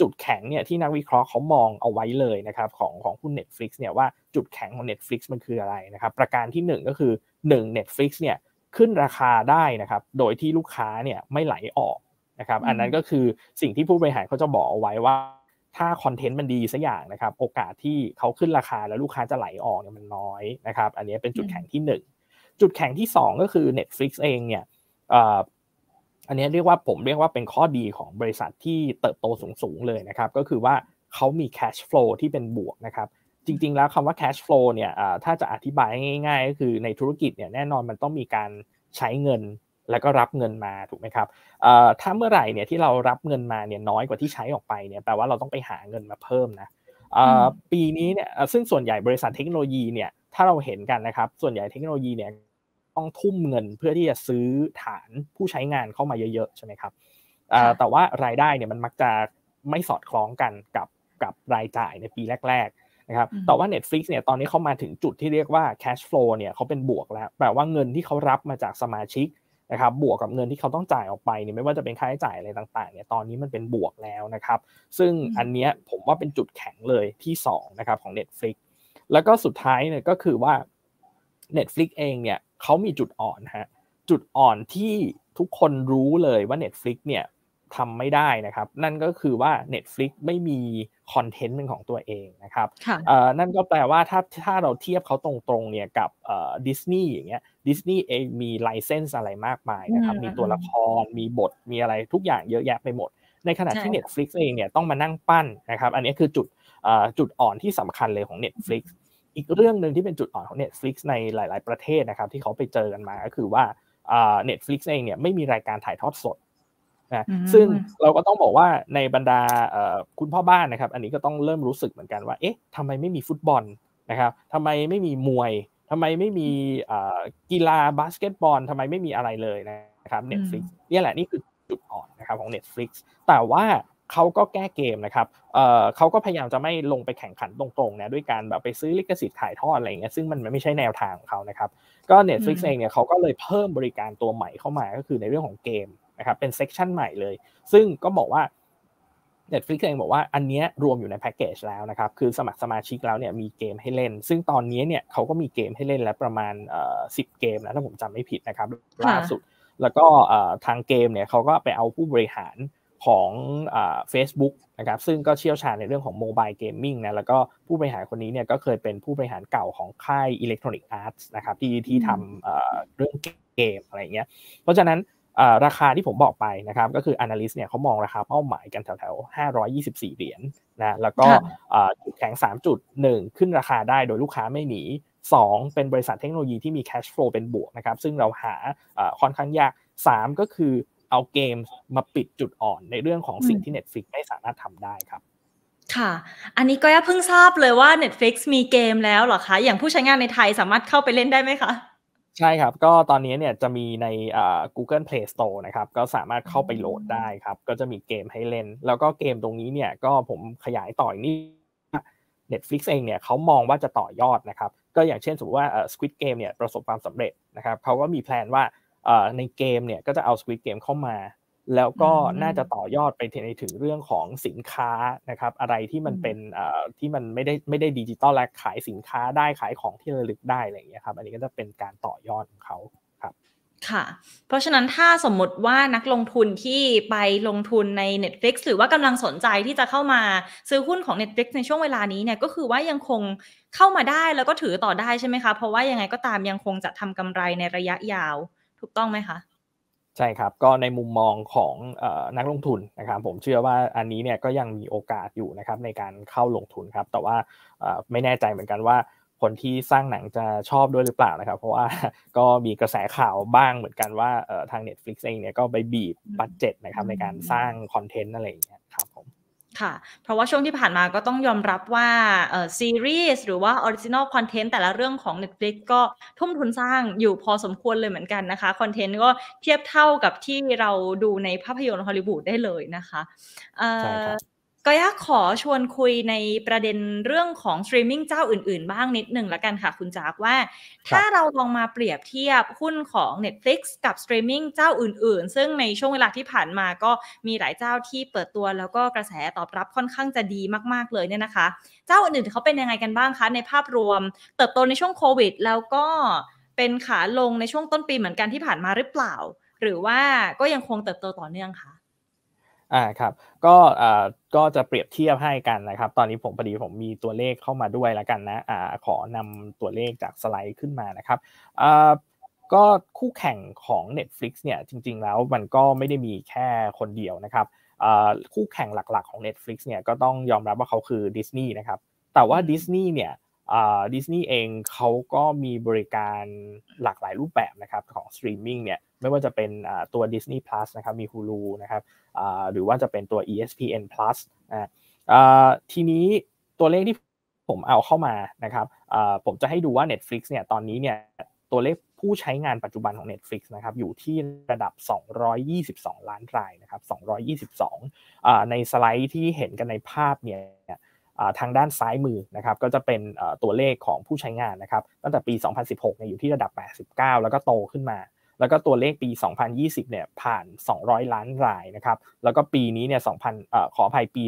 Speaker 2: จุดแข็งเนี่ยที่นักวิเคราะห์เขามองเอาไว้เลยนะครับของของหุ้น Netflix เนี่ยว่าจุดแข็งของ Netflix มันคืออะไรนะครับ ประการที่ 1 ก็คือ 1 Netflix เนี่ยขึ้นราคาได้นะครับ โดยที่ลูกค้าเนี่ยไม่ไหลออกนะครับอันนั้นก็คือสิ่งที่ผู้บริหารเขาจะบอกเอาไว้ว่าถ้าคอนเทนต์มันดีสักอย่างนะครับโอกาสที่เขาขึ้นราคาแล้วลูกค้าจะไหลออกเนี่ยมันน้อยนะครับอันนี้เป็นจุดแข็งที่ 1 จุดแข็งที่ 2 ก็คือ Netflix เองเนี่ยอันนี้เรียกว่าผมเรียกว่าเป็นข้อดีของบริษัทที่เติบโตสูง ๆ เลยนะครับ ก็คือว่าเขามี cash flow ที่เป็นบวกนะครับจริงๆแล้วคำว่า cash flow เนี่ยถ้าจะอธิบายง่ายๆ ก็คือในธุรกิจเนี่ยแน่นอนมันต้องมีการใช้เงินแล้วก็รับเงินมาถูกไหมครับถ้าเมื่อไหร่เนี่ยที่เรารับเงินมาเนี่ยน้อยกว่าที่ใช้ออกไปเนี่ยแปลว่าเราต้องไปหาเงินมาเพิ่มนะปีนี้เนี่ยซึ่งส่วนใหญ่บริษัทเทคโนโลยีเนี่ยถ้าเราเห็นกันนะครับส่วนใหญ่เทคโนโลยีเนี่ยต้องทุ่มเงินเพื่อที่จะซื้อฐานผู้ใช้งานเข้ามาเยอะๆใช่ไหมครับแต่ว่ารายได้เนี่ยมันมักจะไม่สอดคล้องกันกับกับรายจ่ายในปีแรกๆนะครับแต่ว่า Netflix เนี่ยตอนนี้เขามาถึงจุดที่เรียกว่า cash flow เนี่ยเขาเป็นบวกแล้ว แปลว่าเงินที่เขารับมาจากสมาชิกนะครับบวกกับเงินที่เขาต้องจ่ายออกไปเนี่ยไม่ว่าจะเป็นค่าใช้จ่ายอะไรต่างๆเนี่ยตอนนี้มันเป็นบวกแล้วนะครับซึ่งอันเนี้ยผมว่าเป็นจุดแข็งเลยที่2นะครับของ Netflix แล้วก็สุดท้ายเนี่ยก็คือว่า Netflix เองเนี่ยเขามีจุดอ่อนฮะจุดอ่อนที่ทุกคนรู้เลยว่า Netflix เนี่ยทำไม่ได้นะครับนั่นก็คือว่า Netflix ไม่มีคอนเทนต์เป็นของตัวเองนะครับ นั่นก็แปลว่าถ้าถ้าเราเทียบเขาตรงๆ เนี่ยกับดิสนีย์อย่างเงี้ย ดิสนีย์เองมีไลเซนส์อะไรมากมายนะครับ มีตัวละคร มีบท มีอะไรทุกอย่างเยอะแยะไปหมด ในขณะที่ Netflix เองเนี่ยต้องมานั่งปั้นนะครับ อันนี้คือจุดจุดอ่อนที่สำคัญเลยของ Netflix อีกเรื่องหนึ่งที่เป็นจุดอ่อนของ Netflix ในหลายๆประเทศนะครับที่เขาไปเจอกันมา ก็คือว่า Netflix เองเนี่ยไม่มีรายการถ่ายทอดสดนะซึ่งเราก็ต้องบอกว่าในบรรดาคุณพ่อบ้านนะครับอันนี้ก็ต้องเริ่มรู้สึกเหมือนกันว่าเอ๊ะทำไมไม่มีฟุตบอลนะครับทำไมไม่มีมวยทำไมไม่มีกีฬาบาสเกตบอลทำไมไม่มีอะไรเลยนะครับเตฟลิกซ์นี่แหละนี่คือจุดอ่อนนะครับของ Netflix แต่ว่าเขาก็แก้เกมนะครับเขาก็พยายามจะไม่ลงไปแข่งขันตรงๆนะด้วยการแบบไปซื้อลิขสิทธิ์ขายทอดอะไรเงี้ยซึ่งมันไม่ใช่แนวทางของเขานะครับก็ Netflix เองเนี่ยเขาก็เลยเพิ่มบริการตัวใหม่เข้ามาก็คือในเรื่องของเกมนะครับเป็นเซกชันใหม่เลย ซึ่งก็บอกว่า Netflix เองบอกว่าอันนี้รวมอยู่ในแพ็กเกจแล้วนะครับคือสมัครสมาชิกแล้วเนี่ยมีเกมให้เล่น ซึ่งตอนนี้เนี่ยเขาก็มีเกมให้เล่นแล้วประมาณสิบเกมนะถ้าผมจำไม่ผิดนะครับล่าสุดแล้วก็ทางเกมเนี่ยเขาก็ไปเอาผู้บริหารของเฟซบุ๊กนะครับซึ่งก็เชี่ยวชาญในเรื่องของโมบายเกมมิ่งนะแล้วก็ผู้บริหารคนนี้เนี่ยก็เคยเป็นผู้บริหารเก่าของค่ายอิเล็กทรอนิกส์อาร์ตนะครับที่ที่ทำเรื่องเกมอะไรเงี้ยเพราะฉะนั้นราคาที่ผมบอกไปนะครับ ก็คือ Analyst เนี่ยเขามองราคาเป้าหมายกันแถวๆ524 เหรียญนะแล้วก็จุดแข็ง 3.1 ขึ้นราคาได้โดยลูกค้าไม่หนี2 เป็นบริษัทเทคโนโลยีที่มี cash flow เป็นบวกนะครับ ซึ่งเราหาค่อนข้างยาก 3 ก็คือเอาเกมมาปิดจุดอ่อน ในเรื่องของสิ่งที่ Netflix ไม่สามารถทำได้ครับ
Speaker 1: ค่ะ อันนี้ก็ยเพิ่งทราบเลยว่า Netflix มีเกมแล้วเหรอคะอย่างผู้ใช้งานในไทยสามารถเข้าไปเล่นได้ไหมคะ
Speaker 2: ใช่ครับ ก็ตอนนี้เนี่ยจะมีใน Google Play Store นะครับ ก็สามารถเข้าไปโหลดได้ครับ ก็จะมีเกมให้เล่น แล้วก็เกมตรงนี้เนี่ยก็ผมขยายต่ออีกนิด Netflix เองเนี่ยเขามองว่าจะต่อยอดนะครับ ก็อย่างเช่นสมมติว่า Squid Game เนี่ยประสบความสำเร็จนะครับเขาก็มีแพลนว่าในเกมเนี่ยก็จะเอา Squid Game เข้ามาแล้วก็น่าจะต่อยอดไปในถึงเรื่องของสินค้านะครับอะไรที่มันเป็นที่มันไม่ได้ไม่ได้ดิจิตอลและขายสินค้าได้ขายของที่ระลึกได้อะไรอย่างเงี้ยครับ อันนี้ก็จะเป็นการต่อยอดของเขาครับ ค่ะ
Speaker 1: เพราะฉะนั้นถ้าสมมติว่านักลงทุนที่ไปลงทุนใน Netflix หรือว่ากำลังสนใจที่จะเข้ามาซื้อหุ้นของ Netflix ในช่วงเวลานี้เนี่ยก็คือว่ายังคงเข้ามาได้แล้วก็ถือต่อได้ใช่ไหมคะเพราะว่ายังไงก็ตามยังคงจะทำกำไรในระยะยาว ถูกต้องไหมคะ
Speaker 2: ใช่ครับก็ในมุมมองของนักลงทุนนะครับผมเชื่อว่าอันนี้เนี่ยก็ยังมีโอกาสอยู่นะครับในการเข้าลงทุนครับแต่ว่าไม่แน่ใจเหมือนกันว่าคนที่สร้างหนังจะชอบด้วยหรือเปล่านะครับเพราะว่าก็มีกระแสข่าวบ้างเหมือนกันว่าทาง Netflix เองเนี่ยก็ไปบีบบัตเจ็ตนะครับในการสร้างคอนเทนต์อะไรอย่างเงี้ย
Speaker 1: ค่ะ เพราะว่าช่วงที่ผ่านมาก็ต้องยอมรับว่าซีรีส์หรือว่าออริจินอลคอนเทนต์ แต่ละเรื่องของ Netflix ก็ทุ่มทุนสร้างอยู่พอสมควรเลยเหมือนกันนะคะ คอนเทนต์ก็เทียบเท่ากับที่เราดูในภาพยนตร์ฮอลลีวูดได้เลยนะคะใช่ครับก็อยากขอชวนคุยในประเด็นเรื่องของสตรีมมิ่งเจ้าอื่นๆ บ้างนิดหนึ่งละกันค่ะ คุณจากว่า ถ้าเราลองมาเปรียบเทียบหุ้นของ Netflix กับสตรีมมิ่งเจ้าอื่นๆ ซึ่งในช่วงเวลาที่ผ่านมาก็มีหลายเจ้าที่เปิดตัวแล้วก็กระแสตอบรับค่อนข้างจะดีมากๆเลยเนี่ยนะคะ เจ้าอื่นๆเขาเป็นยังไงกันบ้างคะ ในภาพรวมเติบโตในช่วงโควิดแล้วก็เป็นขาลงในช่วงต้นปีเหมือนกันที่ผ่านมาหรือเปล่า หรือว่าก็ยังคงเติบโตต่อเนื่องคะ
Speaker 2: อ่าครับก็อ่าก็จะเปรียบเทียบให้กันนะครับตอนนี้ผมพอดี ผมมีตัวเลขเข้ามาด้วยแล้วกันนะอ่าขอนำตัวเลขจากสไลด์ขึ้นมานะครับอ่าก็คู่แข่งของ Netflix เนี่ยจริงๆแล้วมันก็ไม่ได้มีแค่คนเดียวนะครับอ่าคู่แข่งหลักๆของ Netflix เนี่ยก็ต้องยอมรับว่าเขาคือ Disney นะครับ แต่ว่า Disney เนี่ยอ่าดิสนีย์เองเขาก็มีบริการหลากหลายรูปแบบนะครับ ของสตรีมมิ่งเนี่ยไม่ว่าจะเป็นอ่าตัว Disney Plus นะครับมี Hulu นะครับหรือว่าจะเป็นตัว ESPN Plus นะทีนี้ตัวเลขที่ผมเอาเข้ามานะครับผมจะให้ดูว่า Netflix เนี่ยตอนนี้เนี่ยตัวเลขผู้ใช้งานปัจจุบันของ Netflix นะครับอยู่ที่ระดับ 222 ล้านรายนะครับ222ในสไลด์ที่เห็นกันในภาพเนี่ยทางด้านซ้ายมือนะครับก็จะเป็นตัวเลขของผู้ใช้งานนะครับตั้งแต่ปี 2016เนี่ยอยู่ที่ระดับ 89 แล้วก็โตขึ้นมาแล้วก็ตัวเลขปี2020เนี่ยผ่าน200 ล้านรายนะครับแล้วก็ปีนี้เนี่ย2,000เอ่อขออภัยปี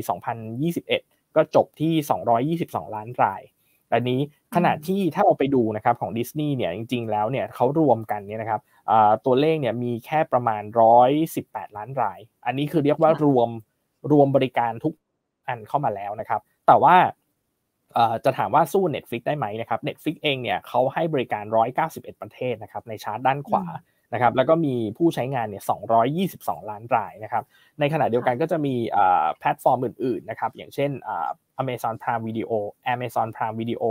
Speaker 2: 2021 ก็จบที่ 222 ล้านรายอันนี้ขณะที่ถ้าเราไปดูนะครับของดิสนีย์เนี่ยจริงๆ แล้วเนี่ยเขารวมกันเนี่ยนะครับตัวเลขเนี่ยมีแค่ประมาณ118ล้านราย อันนี้คือเรียกว่ารวมรวมบริการทุกอันเข้ามาแล้วนะครับแต่ว่าจะถามว่าสู้ Netflix ได้ไหมนะครับ Netflix เองเนี่ยเขาให้บริการ191 ประเทศนะครับในชาร์ตด้านขวานะครับแล้วก็มีผู้ใช้งานเนี่ย 222 ล้านรายนะครับ ในขณะเดียวกันก็จะมีแพลตฟอร์มอื่นๆนะครับ อย่างเช่น Amazon Prime Video Amazon Prime Video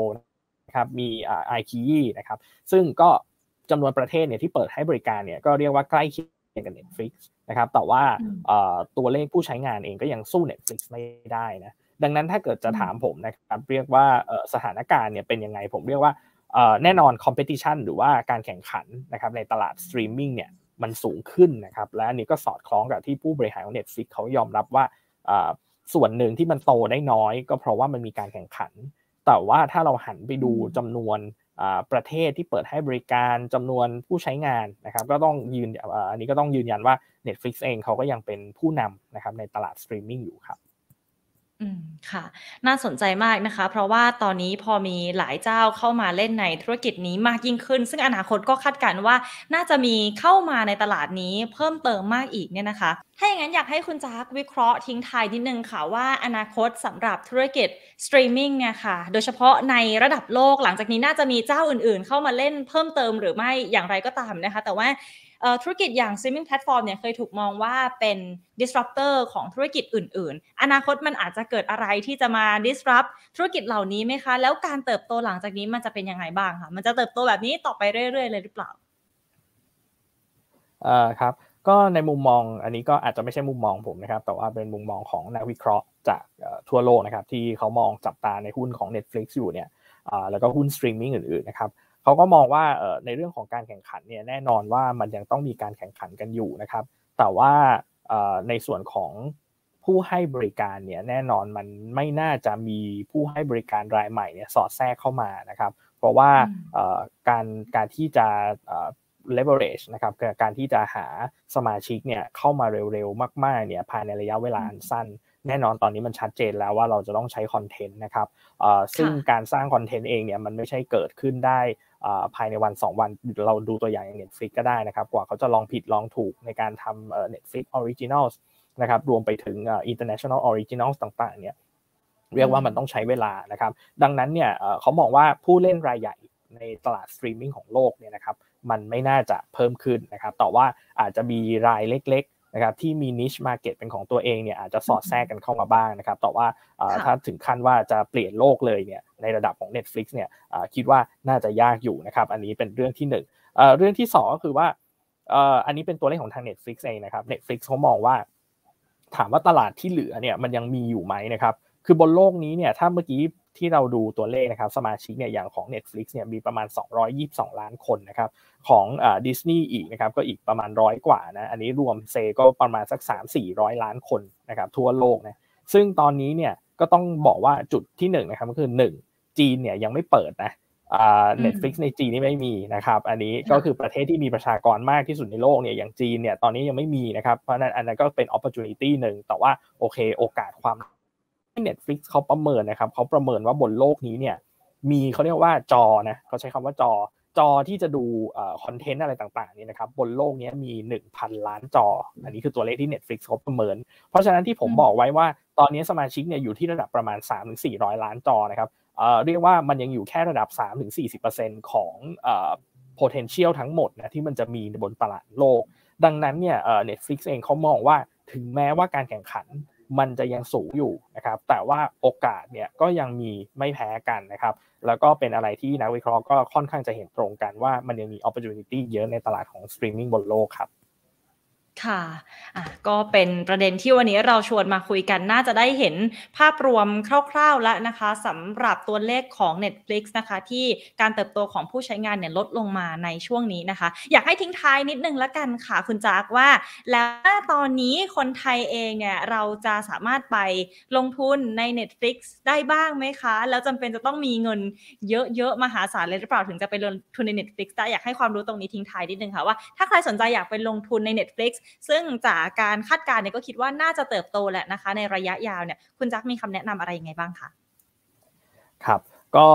Speaker 2: นะครับ มีไอคีนะครับ ซึ่งก็จำนวนประเทศเนี่ยที่เปิดให้บริการเนี่ย ก็เรียกว่าใกล้เคียงกับ Netflix นะครับ แต่ว่าตัวเลขผู้ใช้งานเองก็ยังสู้ Netflix ไม่ได้นะ ดังนั้นถ้าเกิดจะถามผมนะครับ เรียกว่าสถานการณ์เนี่ยเป็นยังไง ผมเรียกว่าแน่นอนคอมเพติชันหรือว่าการแข่งขันนะครับในตลาดสตรีมมิ่งเนี่ยมันสูงขึ้นนะครับและอันนี้ก็สอดคล้องกับที่ผู้บริหารของ Netflix เขายอมรับว่า ส่วนหนึ่งที่มันโตได้น้อยก็เพราะว่ามันมีการแข่งขัน แต่ว่าถ้าเราหันไปดูจำนวนประเทศที่เปิดให้บริการจำนวนผู้ใช้งานนะครับก็ต้องยืนอันนี้ก็ต้องยืนยันว่า Netflix เองเขาก็ยังเป็นผู้นำนะครับในตลาดสตรีมมิ่งอยู่ครับ
Speaker 1: อืมค่ะ น่าสนใจมากนะคะ เพราะว่าตอนนี้พอมีหลายเจ้าเข้ามาเล่นในธุรกิจนี้มากยิ่งขึ้น ซึ่งอนาคตก็คาดการณ์ว่าน่าจะมีเข้ามาในตลาดนี้เพิ่มเติมมากอีกเนี่ยนะคะ ถ้าอย่างนั้นอยากให้คุณจร์วิเคราะห์ทิ้งท้ายนิดนึงค่ะว่าอนาคตสำหรับธุรกิจสตรีมมิ่งเนี่ยค่ะ โดยเฉพาะในระดับโลกหลังจากนี้น่าจะมีเจ้าอื่นๆ เข้ามาเล่นเพิ่มเติมหรือไม่อย่างไรก็ตามนะคะ แต่ว่าธุรกิจอย่าง streaming platform เนี่ยเคยถูกมองว่าเป็น disruptor ของธุรกิจอื่นๆ อนาคตมันอาจจะเกิดอะไรที่จะมา disrupt ธุรกิจเหล่านี้ไหมคะ แล้วการเติบโตหลังจากนี้มันจะเป็นยังไงบ้างคะมันจะเติบโตแบบนี้ต่อไปเรื่อยๆ เลยหรือเปล่า
Speaker 2: ออครับ ก็ในมุมมอง อันนี้ก็อาจจะไม่ใช่มุมมองผมนะครับ แต่ว่าเป็นมุมมองของนักวิเคราะห์จากทั่วโลกนะครับ ที่เขามองจับตาในหุ้นของ Netflix อยู่เนี่ยแล้วก็หุ้นสตรีมมิ่งอื่นๆ นะครับเขาก็มองว่าในเรื่องของการแข่งขันเนี่ยแน่นอนว่ามันยังต้องมีการแข่งขันกันอยู่นะครับ แต่ว่าในส่วนของผู้ให้บริการเนี่ยแน่นอนมันไม่น่าจะมีผู้ให้บริการรายใหม่เนี่ยสอดแทรกเข้ามานะครับเพราะว่าการการที่จะ leverage นะครับการที่จะหาสมาชิกเนี่ยเข้ามาเร็วๆมากๆเนี่ยภายในระยะเวลาสั้น แน่นอนตอนนี้มันชัดเจนแล้วว่าเราจะต้องใช้คอนเทนต์นะครับซึ่งการสร้างคอนเทนต์เองเนี่ยมันไม่ใช่เกิดขึ้นได้ภายในวัน 2 วันเราดูตัวอย่างอย่าง Netflix ก็ได้นะครับ กว่าเขาจะลองผิดลองถูกในการทำเน็ตฟลิกออริจิน l ลนะครับรวมไปถึง International Originals ต่างๆเนี่ยเรียกว่ามันต้องใช้เวลานะครับดังนั้นเนี่ยเขามองว่าผู้เล่นรายใหญ่ในตลาดสตรีมมิ่งของโลกเนี่ยนะครับมันไม่น่าจะเพิ่มขึ้นนะครับแต่ว่าอาจจะมีรายเล็กะครับที่มีนิชมาร์เก็ตเป็นของตัวเองเนี่ยอาจจะสอดแทรกกันเข้ามาบ้างนะครับแต่ว่าถ้าถึงขั้นว่าจะเปลี่ยนโลกเลยเนี่ยในระดับของ Netflix เนี่ยคิดว่าน่าจะยากอยู่นะครับอันนี้เป็นเรื่องที่ 1เรื่องที่2ก็คือว่า อันนี้เป็นตัวเลขของทาง Netflix เองนะครับ Netflix เขามองว่า ถามว่าตลาดที่เหลือเนี่ยมันยังมีอยู่ไหมนะครับคือบนโลกนี้เนี่ยถ้าเมื่อกี้ที่เราดูตัวเลขนะครับสมาชิกเนี่ยอย่างของ Netflix เนี่ยมีประมาณ 222 ล้านคนนะครับของดิสนีย์อีกนะครับก็อีกประมาณร้อยกว่านะอันนี้รวมเซก็ประมาณสัก3 400ล้านคนนะครับทั่วโลกนะซึ่งตอนนี้เนี่ยก็ต้องบอกว่าจุดที่1นนะครับก็คือ1จีนเนี่ยยังไม่เปิดนะเน็ตฟลิกในจีนนี่ไม่มีนะครับอันนี้ก็คือประเทศที่มีประชากรมากที่สุดในโลกเนี่ยอย่างจีนเนี่ยตอนนี้ยังไม่มีนะครับเพราะนั้นอันนั้นก็เป็นโอกาสหนึ่งแต่ว่าโอเค โอกาสความ Netflix เขาประเมินนะครับเขาประเมินว่าบนโลกนี้เนี่ยมีเขาเรียกว่าจอนะเขาใช้คำว่าจอจอที่จะดูคอนเทนต์อะไรต่างๆนี่นะครับบนโลกนี้มี 1,000 ล้านจออันนี้คือตัวเลขที่ Netflix เขาประเมิน เพราะฉะนั้นที่ผมบอกไว้ว่า ตอนนี้สมาชิกเนี่ยอยู่ที่ระดับประมาณ3-400 ล้านจอนะครับเรียกว่ามันยังอยู่แค่ระดับ3-40%ของ potential ทั้งหมดนะที่มันจะมีบนตลาดโลก ดังนั้นเนี่ย Netflix เองเขามองว่าถึงแม้ว่าการแข่งขันมันจะยังสูงอยู่นะครับ แต่ว่าโอกาสเนี่ยก็ยังมีไม่แพ้กันนะครับ แล้วก็เป็นอะไรที่นักวิเคราะห์ก็ค่อนข้างจะเห็นตรงกันว่ามันยังมีโอกาสเยอะในตลาดของสตรีมมิ่งบนโลกครับ
Speaker 1: ค่ะะก็เป็นประเด็นที่วันนี้เราชวนมาคุยกันน่าจะได้เห็นภาพรวมคร่าวๆแล้วนะคะสำหรับตัวเลขของ Netflix นะคะ ที่การเติบโตของผู้ใช้งานเนี่ยลดลงมาในช่วงนี้นะคะ อยากให้ทิ้งท้ายนิดนึงละกันค่ะคุณจากว่า แล้วตอนนี้คนไทยเองเนี่ยเราจะสามารถไปลงทุนใน Netflix ได้บ้างไหมคะ แล้วจำเป็นจะต้องมีเงินเยอะๆ มหาศาลเลยหรือเปล่า ถึงจะไปลงทุนใน Netflix ได้อยากให้ความรู้ตรงนี้ทิ้งท้ายนิดนึงค่ะว่าถ้าใครสนใจอยากไปลงทุนใน Netflix ซึ่งจากการคาดการณ์เนี่ยก็คิดว่าน่าจะเติบโตแหละนะคะในระยะยาวเนี่ยคุณจักมีคำแนะนำอะไรยังไงบ้างคะ
Speaker 2: ครับ ก็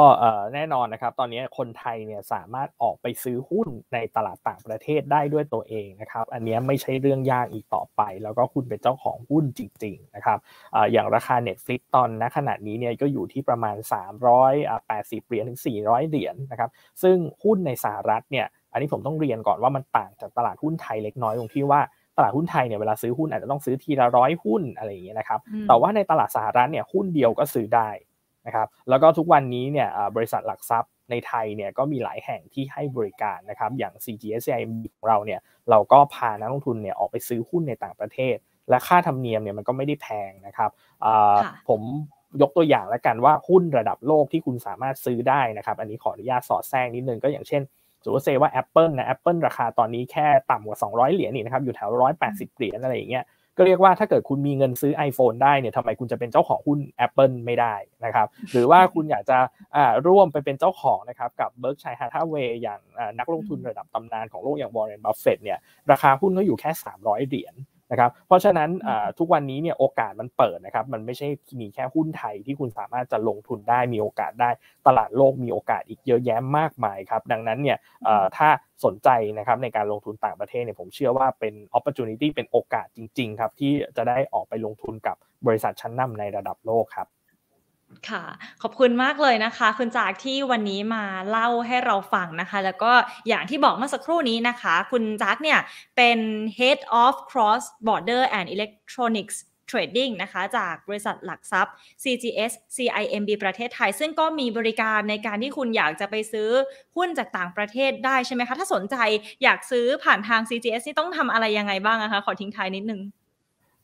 Speaker 2: แน่นอนนะครับตอนนี้คนไทยเนี่ยสามารถออกไปซื้อหุ้นในตลาดต่างประเทศได้ด้วยตัวเองนะครับ อันนี้ไม่ใช่เรื่องยากอีกต่อไป แล้วก็คุณเป็นเจ้าของหุ้นจริงๆนะครับอย่างราคา Netflix ตอนณขณะนี้เนี่ยก็อยู่ที่ประมาณ 380เหรียญถึง400 เหรียญนะครับ ซึ่งหุ้นในสหรัฐเนี่ยอันนี้ผมต้องเรียนก่อนว่ามันต่างจากตลาดหุ้นไทยเล็กน้อยตรงที่ว่าตลาดหุ้นไทยเนี่ยเวลาซื้อหุ้นอาจจะต้องซื้อทีละร้อยหุ้นอะไรอย่างเงี้ยนะครับแต่ว่าในตลาดสหรัฐเนี่ยหุ้นเดียวก็ซื้อได้นะครับแล้วก็ทุกวันนี้เนี่ยบริษัทหลักทรัพย์ในไทยเนี่ยก็มีหลายแห่งที่ให้บริการนะครับอย่าง c g s i m b ของเราเนี่ยเราก็พานักลงทุนเนี่ยออกไปซื้อหุ้นในต่างประเทศ และค่าธรรมเนียมเนี่ยมันก็ไม่ได้แพงนะครับผมยกตัวอย่างแล้วกันว่าหุ้นระดับโลกที่คุณสามารถซื้อได้นะครับอันนี้ขออนุญาตสอดแทรกนิดนึงก็อย่างเช่นสมมติเซว่า Apple นะ Apple ราคาตอนนี้แค่ต่ำกว่า 200เหรียญนี่นะครับอยู่แถว180เหรียญอะไรอย่างเงี้ยก็เรียกว่าถ้าเกิดคุณมีเงินซื้อ iPhone ได้เนี่ยทำไมคุณจะเป็นเจ้าของหุ้น Apple ไม่ได้นะครับหรือว่าคุณอยากจะร่วมไปเป็นเจ้าของนะครับกับ Berkshire Hathaway อย่างนักลงทุนระดับตำนานของโลกอย่าง Warren Buffett เนี่ยราคาหุ้นก็อยู่แค่ 300 เหรียญนะครับ เพราะฉะนั้นทุกวันนี้เนี่ยโอกาสมันเปิดนะครับ มันไม่ใช่มีแค่หุ้นไทยที่คุณสามารถจะลงทุนได้มีโอกาสได้ตลาดโลกมีโอกาสอีกเยอะแยะมากมายครับ ดังนั้นเนี่ยถ้าสนใจนะครับในการลงทุนต่างประเทศเนี่ยผมเชื่อว่าเป็นโอกาสเป็นโอกาสจริงๆครับที่จะได้ออกไปลงทุนกับบริษัทชั้นนำในระดับโลกครับ
Speaker 1: ค่ะ ขอบคุณมากเลยนะคะ คุณจากที่วันนี้มาเล่าให้เราฟังนะคะ แล้วก็อย่างที่บอกเมื่อสักครู่นี้นะคะ คุณจากเนี่ยเป็น head of cross border and electronics Trading นะคะ จากบริษัทหลักทรัพย์ CGS CIMB ประเทศไทย ซึ่งก็มีบริการในการที่คุณอยากจะไปซื้อหุ้นจากต่างประเทศได้ใช่ไหมคะ ถ้าสนใจอยากซื้อผ่านทาง CGS นี่ต้องทำอะไรยังไงบ้างะคะ ขอทิ้งท้ายนิดนึง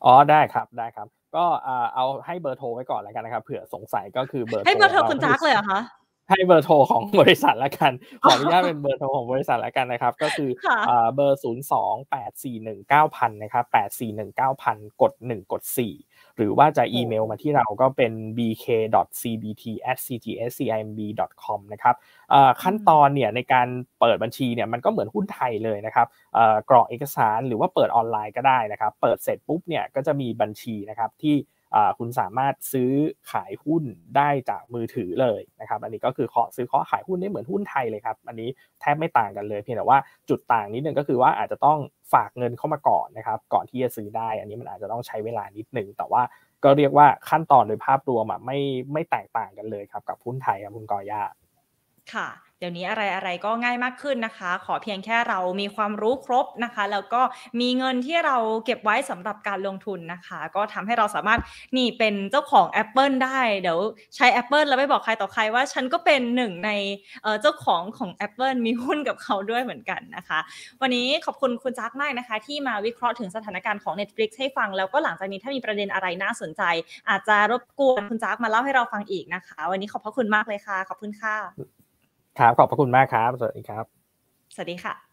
Speaker 2: อ๋อได้ครับได้ครับก็เอาให้เบอร์โทรไว้ก่อนแล้วกันนะครับเผื่อสงสัยก็คือเบอร์ให้เบอร์โทรคุณจักเลยเหรอคะให้เบอร์โทรของบริษัทละกัน ขออนุญาตเป็นเบอร์โทรของบริษัทละกันนะครับก็คือเบอร์0งแปดสี่หนึ่งเก้าพันนะครับแปดสี่หนึ่งเก้าพันกดหนึ่งกดสี่หรือว่าจะอีเมลมาที่เราก็เป็น bk.cbt@cgscimb.com นะครับขั้นตอนเนี่ยในการเปิดบัญชีเนี่ยมันก็เหมือนหุ้นไทยเลยนะครับกรอกเอกสารหรือว่าเปิดออนไลน์ก็ได้นะครับ เปิดเสร็จปุ๊บเนี่ยก็จะมีบัญชีนะครับที่คุณสามารถซื้อขายหุ้นได้จากมือถือเลยนะครับ อันนี้ก็คือขอซื้อขอขายหุ้นได้เหมือนหุ้นไทยเลยครับ อันนี้แทบไม่ต่างกันเลยเพียงแต่ว่าจุดต่างนิดนึงก็คือว่าอาจจะต้องฝากเงินเข้ามาก่อนนะครับก่อนที่จะซื้อได้ อันนี้มันอาจจะต้องใช้เวลานิดนึง แต่ว่าก็เรียกว่าขั้นตอนโดยภาพรวมอ่ะไม่ไม่แตกต่างกันเลยครับกับหุ้นไทยครับคุณกอยา
Speaker 1: ค่ะ เดี๋ยวนี้อะไรอะไรก็ง่ายมากขึ้นนะคะ ขอเพียงแค่เรามีความรู้ครบนะคะ แล้วก็มีเงินที่เราเก็บไว้สำหรับการลงทุนนะคะ ก็ทำให้เราสามารถนี่เป็นเจ้าของ Apple ได้ เดี๋ยวใช้ Apple แล้วไปบอกใครต่อใครว่าฉันก็เป็นหนึ่งในเจ้าของของ Apple มีหุ้นกับเขาด้วยเหมือนกันนะคะ วันนี้ขอบคุณคุณจักมากนะคะ ที่มาวิเคราะห์ถึงสถานการณ์ของ Netflix ให้ฟัง แล้วก็หลังจากนี้ถ้ามีประเด็นอะไรน่าสนใจ อาจจะรบกวนคุณจักมาเล่าให้เราฟังอีกนะคะ วันนี้ขอบพระคุณมากเลยค่ะ ขอบคุณค่ะ
Speaker 2: ครับขอบพระคุณมากครับ สวัสดีครับ
Speaker 1: สวัสดีค่ะ